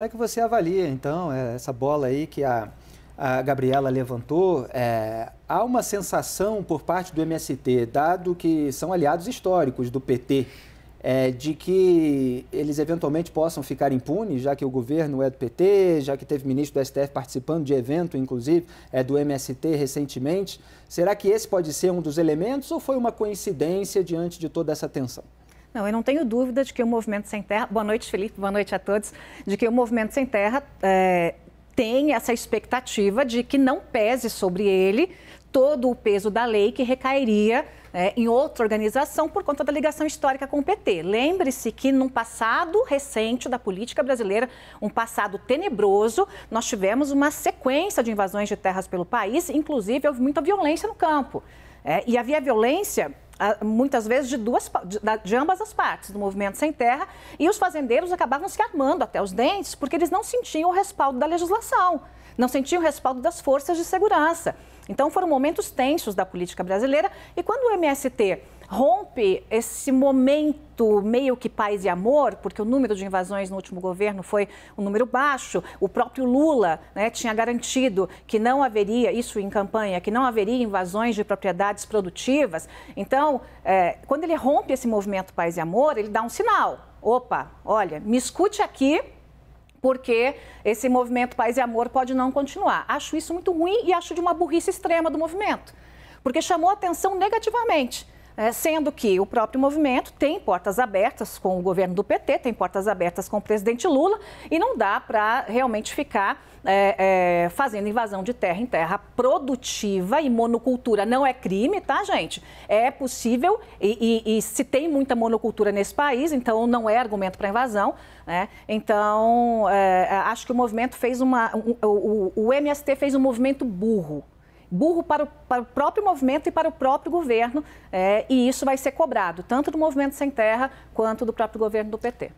Como é que você avalia, então, é, essa bola aí que a, a Gabriela levantou? É, há uma sensação por parte do MST, dado que são aliados históricos do PT, é, de que eles eventualmente possam ficar impunes, já que o governo é do PT, já que teve ministro do STF participando de evento, inclusive, é, do MST recentemente. Será que esse pode ser um dos elementos ou foi uma coincidência diante de toda essa tensão? Não, eu não tenho dúvida de que o Movimento Sem Terra. Boa noite, Felipe, boa noite a todos. De que o Movimento Sem Terra é, tem essa expectativa de que não pese sobre ele todo o peso da lei que recairia é, em outra organização por conta da ligação histórica com o PT. Lembre-se que num passado recente da política brasileira, um passado tenebroso, nós tivemos uma sequência de invasões de terras pelo país, inclusive houve muita violência no campo. É, e havia violência muitas vezes de, duas, de ambas as partes do movimento sem terra, e os fazendeiros acabavam se armando até os dentes, porque eles não sentiam o respaldo da legislação, não sentiam o respaldo das forças de segurança. Então foram momentos tensos da política brasileira, e quando o MST rompe esse momento meio que paz e amor, porque o número de invasões no último governo foi um número baixo. O próprio Lula né, tinha garantido que não haveria, isso em campanha, que não haveria invasões de propriedades produtivas. Então, é, quando ele rompe esse movimento paz e amor, ele dá um sinal. Opa, olha, me escute aqui, porque esse movimento Paz e Amor pode não continuar. Acho isso muito ruim e acho de uma burrice extrema do movimento, porque chamou atenção negativamente é, sendo que o próprio movimento tem portas abertas com o governo do PT, tem portas abertas com o presidente Lula, e não dá para realmente ficar é, é, fazendo invasão de terra em terra produtiva e monocultura não é crime, tá, gente? É possível, e, e, e se tem muita monocultura nesse país, então não é argumento para invasão, né? Então, é, acho que o movimento fez uma. Um, o, o MST fez um movimento burro burro para o, para o, próprio movimento e para o próprio governo, é, e isso vai ser cobrado, tanto do Movimento Sem Terra quanto do próprio governo do PT.